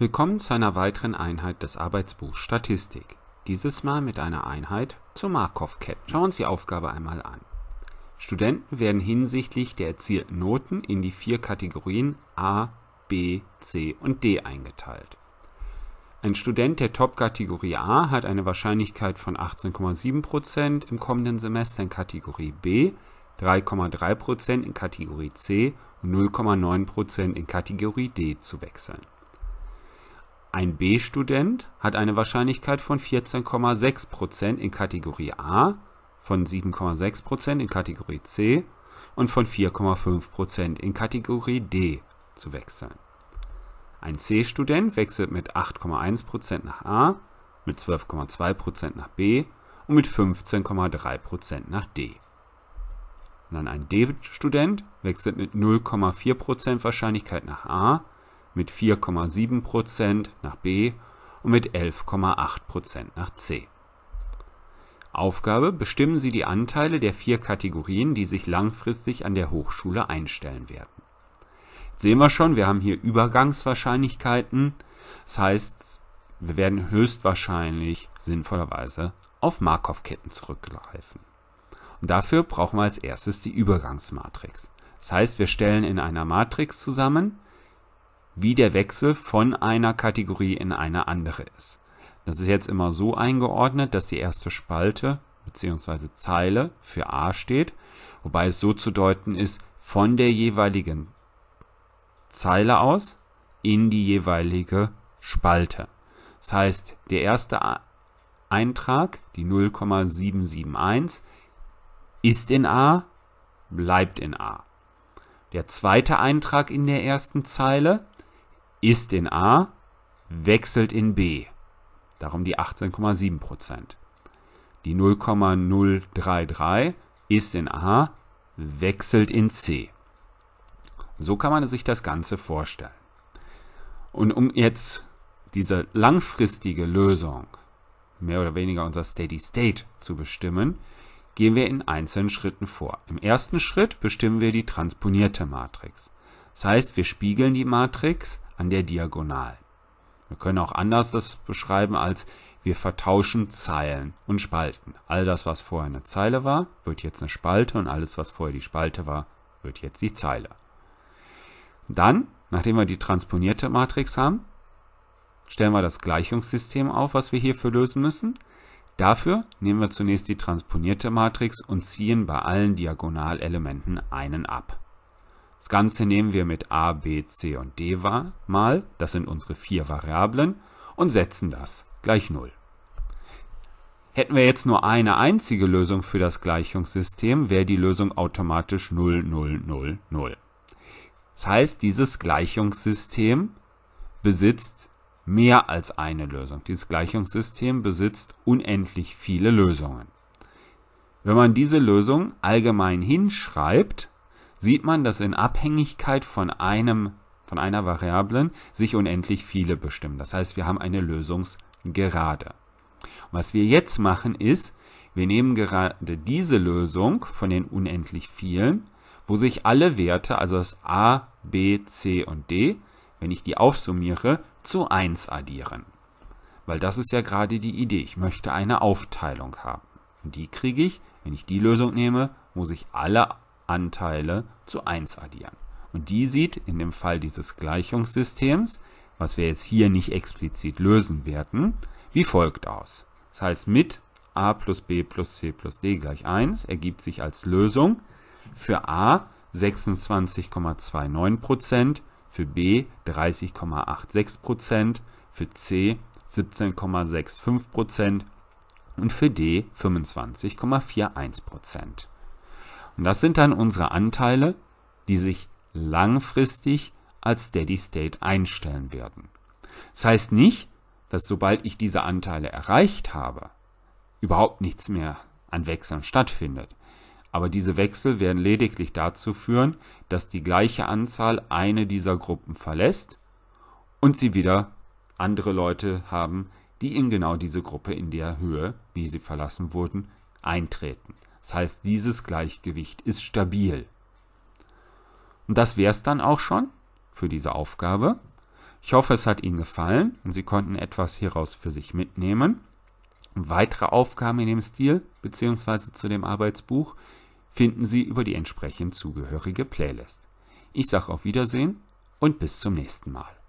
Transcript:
Willkommen zu einer weiteren Einheit des Arbeitsbuchs Statistik. Dieses Mal mit einer Einheit zur Markov-Kette. Schauen wir uns die Aufgabe einmal an. Studenten werden hinsichtlich der erzielten Noten in die vier Kategorien A, B, C und D eingeteilt. Ein Student der Top-Kategorie A hat eine Wahrscheinlichkeit von 18,7% im kommenden Semester in Kategorie B, 3,3% in Kategorie C und 0,9% in Kategorie D zu wechseln. Ein B-Student hat eine Wahrscheinlichkeit von 14,6% in Kategorie A, von 7,6% in Kategorie C und von 4,5% in Kategorie D zu wechseln. Ein C-Student wechselt mit 8,1% nach A, mit 12,2% nach B und mit 15,3% nach D. Und dann ein D-Student wechselt mit 0,4% Wahrscheinlichkeit nach A, mit 4,7% nach B und mit 11,8% nach C. Aufgabe: Bestimmen Sie die Anteile der vier Kategorien, die sich langfristig an der Hochschule einstellen werden. Jetzt sehen wir schon, wir haben hier Übergangswahrscheinlichkeiten. Das heißt, wir werden höchstwahrscheinlich sinnvollerweise auf Markov-Ketten zurückgreifen. Und dafür brauchen wir als erstes die Übergangsmatrix. Das heißt, wir stellen in einer Matrix zusammen wie der Wechsel von einer Kategorie in eine andere ist. Das ist jetzt immer so eingeordnet, dass die erste Spalte bzw. Zeile für A steht, wobei es so zu deuten ist, von der jeweiligen Zeile aus in die jeweilige Spalte. Das heißt, der erste Eintrag, die 0,771, ist in A, bleibt in A. Der zweite Eintrag in der ersten Zeile ist in A, wechselt in B. Darum die 18,7%. Die 0,033 ist in A, wechselt in C. So kann man sich das Ganze vorstellen. Und um jetzt diese langfristige Lösung, mehr oder weniger unser Steady State, zu bestimmen, gehen wir in einzelnen Schritten vor. Im ersten Schritt bestimmen wir die transponierte Matrix. Das heißt, wir spiegeln die Matrix an der Diagonal. Wir können auch anders das beschreiben als wir vertauschen Zeilen und Spalten. All das, was vorher eine Zeile war, wird jetzt eine Spalte und alles, was vorher die Spalte war, wird jetzt die Zeile. Dann, nachdem wir die transponierte Matrix haben, stellen wir das Gleichungssystem auf, was wir hierfür lösen müssen. Dafür nehmen wir zunächst die transponierte Matrix und ziehen bei allen Diagonalelementen einen ab. Das Ganze nehmen wir mit a, b, c und d wahr, mal, das sind unsere vier Variablen, und setzen das gleich 0. Hätten wir jetzt nur eine einzige Lösung für das Gleichungssystem, wäre die Lösung automatisch 0, 0, 0, 0. Das heißt, dieses Gleichungssystem besitzt mehr als eine Lösung. Dieses Gleichungssystem besitzt unendlich viele Lösungen. Wenn man diese Lösung allgemein hinschreibt, sieht man, dass in Abhängigkeit von einem von einer Variablen sich unendlich viele bestimmen. Das heißt, wir haben eine Lösungsgerade. Und was wir jetzt machen ist, wir nehmen gerade diese Lösung von den unendlich vielen, wo sich alle Werte, also das a, b, c und d, wenn ich die aufsummiere, zu 1 addieren. Weil das ist ja gerade die Idee. Ich möchte eine Aufteilung haben. Und die kriege ich, wenn ich die Lösung nehme, wo sich alle Anteile zu 1 addieren. Und die sieht in dem Fall dieses Gleichungssystems, was wir jetzt hier nicht explizit lösen werden, wie folgt aus. Das heißt, mit a plus b plus c plus d gleich 1 ergibt sich als Lösung für a 26,29%, für b 30,86%, für c 17,65% und für d 25,41%. Und das sind dann unsere Anteile, die sich langfristig als Steady State einstellen werden. Das heißt nicht, dass sobald ich diese Anteile erreicht habe, überhaupt nichts mehr an Wechseln stattfindet. Aber diese Wechsel werden lediglich dazu führen, dass die gleiche Anzahl eine dieser Gruppen verlässt und sie wieder andere Leute haben, die in genau diese Gruppe in der Höhe, wie sie verlassen wurden, eintreten. Das heißt, dieses Gleichgewicht ist stabil. Und das wäre es dann auch schon für diese Aufgabe. Ich hoffe, es hat Ihnen gefallen und Sie konnten etwas hieraus für sich mitnehmen. Weitere Aufgaben in dem Stil bzw. zu dem Arbeitsbuch finden Sie über die entsprechend zugehörige Playlist. Ich sage auf Wiedersehen und bis zum nächsten Mal.